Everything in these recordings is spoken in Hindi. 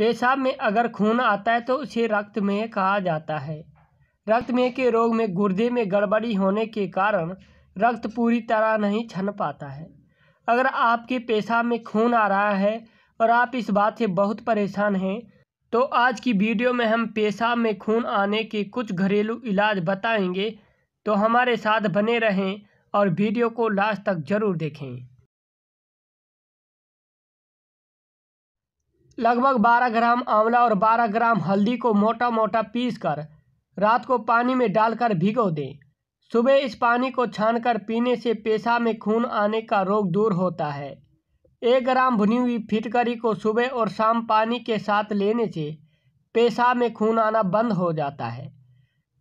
पेशाब में अगर खून आता है तो उसे रक्तमेह कहा जाता है रक्तमेह के रोग में गुर्दे में गड़बड़ी होने के कारण रक्त पूरी तरह नहीं छन पाता है अगर आपके पेशाब में खून आ रहा है और आप इस बात से बहुत परेशान हैं तो आज की वीडियो में हम पेशाब में खून आने के कुछ घरेलू इलाज बताएंगे तो हमारे साथ बने रहें और वीडियो को लास्ट तक ज़रूर देखें लगभग 12 ग्राम आंवला और 12 ग्राम हल्दी को मोटा मोटा पीस कर रात को पानी में डालकर भिगो दें सुबह इस पानी को छानकर पीने से पेशा में खून आने का रोग दूर होता है एक ग्राम भुनी हुई फिटकरी को सुबह और शाम पानी के साथ लेने से पेशा में खून आना बंद हो जाता है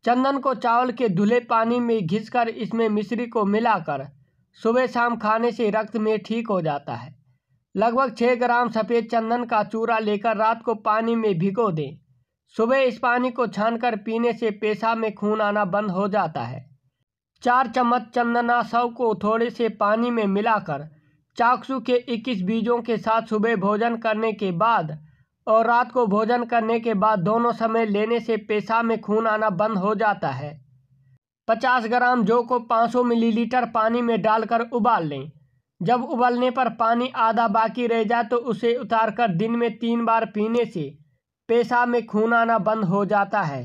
चंदन को चावल के धुले पानी में घिसकर इसमें मिश्री को मिलाकर सुबह शाम खाने से रक्त में ठीक हो जाता है लगभग छः ग्राम सफ़ेद चंदन का चूरा लेकर रात को पानी में भिगो दें सुबह इस पानी को छानकर पीने से पेशाब में खून आना बंद हो जाता है चार चम्मच चंदना सव को थोड़े से पानी में मिलाकर चाकसू के 21 बीजों के साथ सुबह भोजन करने के बाद और रात को भोजन करने के बाद दोनों समय लेने से पेशाब में खून आना बंद हो जाता है 50 ग्राम जौ को 500 मिलीलीटर पानी में डालकर उबाल लें जब उबलने पर पानी आधा बाकी रह जाए तो उसे उतारकर दिन में तीन बार पीने से पेशाब में खून आना बंद हो जाता है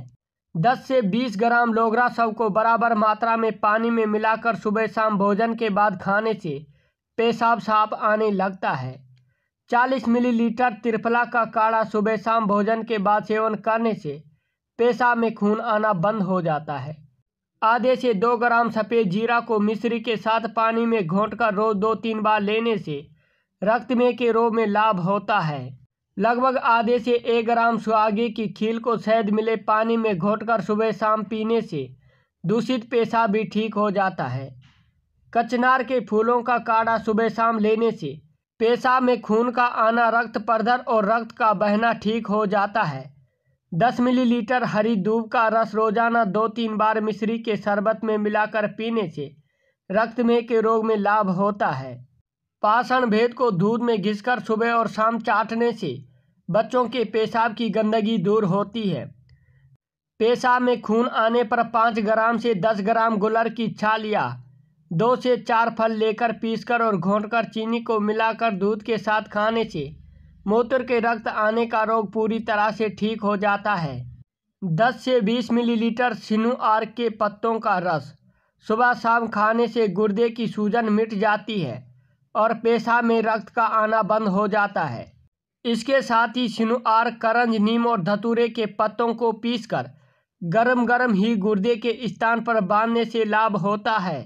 10 से 20 ग्राम लोगरा सब को बराबर मात्रा में पानी में मिलाकर सुबह शाम भोजन के बाद खाने से पेशाब साफ आने लगता है 40 मिलीलीटर त्रिफला का काढ़ा सुबह शाम भोजन के बाद सेवन करने से पेशाब में खून आना बंद हो जाता है आधे से दो ग्राम सफ़ेद जीरा को मिश्री के साथ पानी में घोंटकर रोज दो तीन बार लेने से रक्त में के रोग में लाभ होता है लगभग आधे से एक ग्राम सुहागे की खील को शहद मिले पानी में घोटकर सुबह शाम पीने से दूषित पेशा भी ठीक हो जाता है कचनार के फूलों का काढ़ा सुबह शाम लेने से पेशा में खून का आना रक्त प्रदर और रक्त का बहना ठीक हो जाता है दस मिलीलीटर हरी दूब का रस रोजाना दो तीन बार मिश्री के शरबत में मिलाकर पीने से में के रोग में लाभ होता है पाषण भेद को दूध में घिसकर सुबह और शाम चाटने से बच्चों के पेशाब की गंदगी दूर होती है पेशाब में खून आने पर पाँच ग्राम से दस ग्राम गुलर की छाल या दो से चार फल लेकर पीसकर और घोंटकर चीनी को मिलाकर दूध के साथ खाने से मूत्र के रक्त आने का रोग पूरी तरह से ठीक हो जाता है 10 से 20 मिलीलीटर सिनुआर के पत्तों का रस सुबह शाम खाने से गुर्दे की सूजन मिट जाती है और पेशा में रक्त का आना बंद हो जाता है इसके साथ ही सिनुआर करंज नीम और धतूरे के पत्तों को पीसकर गरम गरम ही गुर्दे के स्थान पर बांधने से लाभ होता है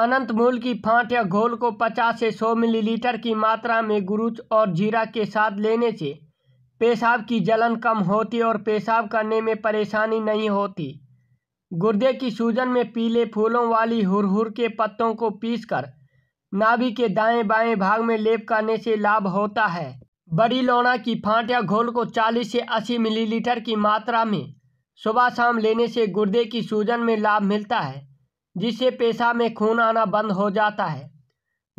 अनंत मूल की फांट या घोल को 50 से 100 मिलीलीटर की मात्रा में गुरुच और जीरा के साथ लेने से पेशाब की जलन कम होती और पेशाब करने में परेशानी नहीं होती गुर्दे की सूजन में पीले फूलों वाली हुरहुर के पत्तों को पीसकर नाभि के दाएं बाएं भाग में लेप करने से लाभ होता है बड़ी लौना की फांट या घोल को 40 से 80 मिलीलीटर की मात्रा में सुबह शाम लेने से गुर्दे की सूजन में लाभ मिलता है जिससे पेशाब में खून आना बंद हो जाता है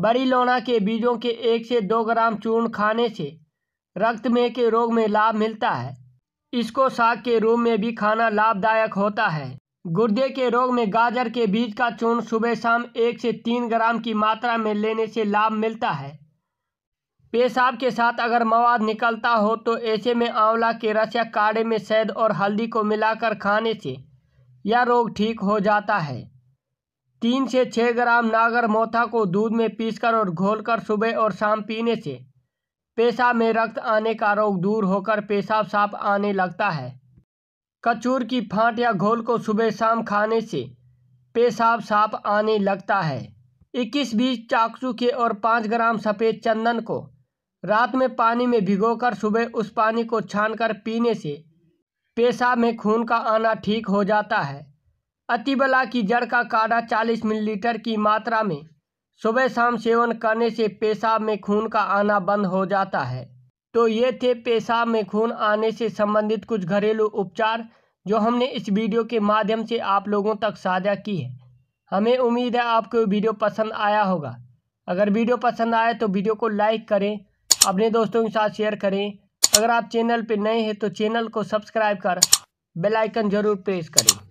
बड़ी लोना के बीजों के एक से दो ग्राम चूर्ण खाने से रक्त में के रोग में लाभ मिलता है इसको साग के रूप में भी खाना लाभदायक होता है गुर्दे के रोग में गाजर के बीज का चूर्ण सुबह शाम एक से तीन ग्राम की मात्रा में लेने से लाभ मिलता है पेशाब के साथ अगर मवाद निकलता हो तो ऐसे में आंवला के रस या काढ़े में शहद और हल्दी को मिलाकर खाने से यह रोग ठीक हो जाता है तीन से छः ग्राम नागर मोथा को दूध में पीसकर और घोलकर सुबह और शाम पीने से पेशाब में रक्त आने का रोग दूर होकर पेशाब साफ आने लगता है कचूर की फांट या घोल को सुबह शाम खाने से पेशाब साफ आने लगता है इक्कीस बीज चाकसू के और पाँच ग्राम सफ़ेद चंदन को रात में पानी में भिगोकर सुबह उस पानी को छानकर पीने से पेशाब में खून का आना ठीक हो जाता है अतिबला की जड़ का काढ़ा 40 मिलीलीटर की मात्रा में सुबह शाम सेवन करने से पेशाब में खून का आना बंद हो जाता है तो ये थे पेशाब में खून आने से संबंधित कुछ घरेलू उपचार जो हमने इस वीडियो के माध्यम से आप लोगों तक साझा की है हमें उम्मीद है आपको वीडियो पसंद आया होगा अगर वीडियो पसंद आए तो वीडियो को लाइक करें अपने दोस्तों के साथ शेयर करें अगर आप चैनल पर नए हैं तो चैनल को सब्सक्राइब कर बेलाइकन ज़रूर प्रेस करें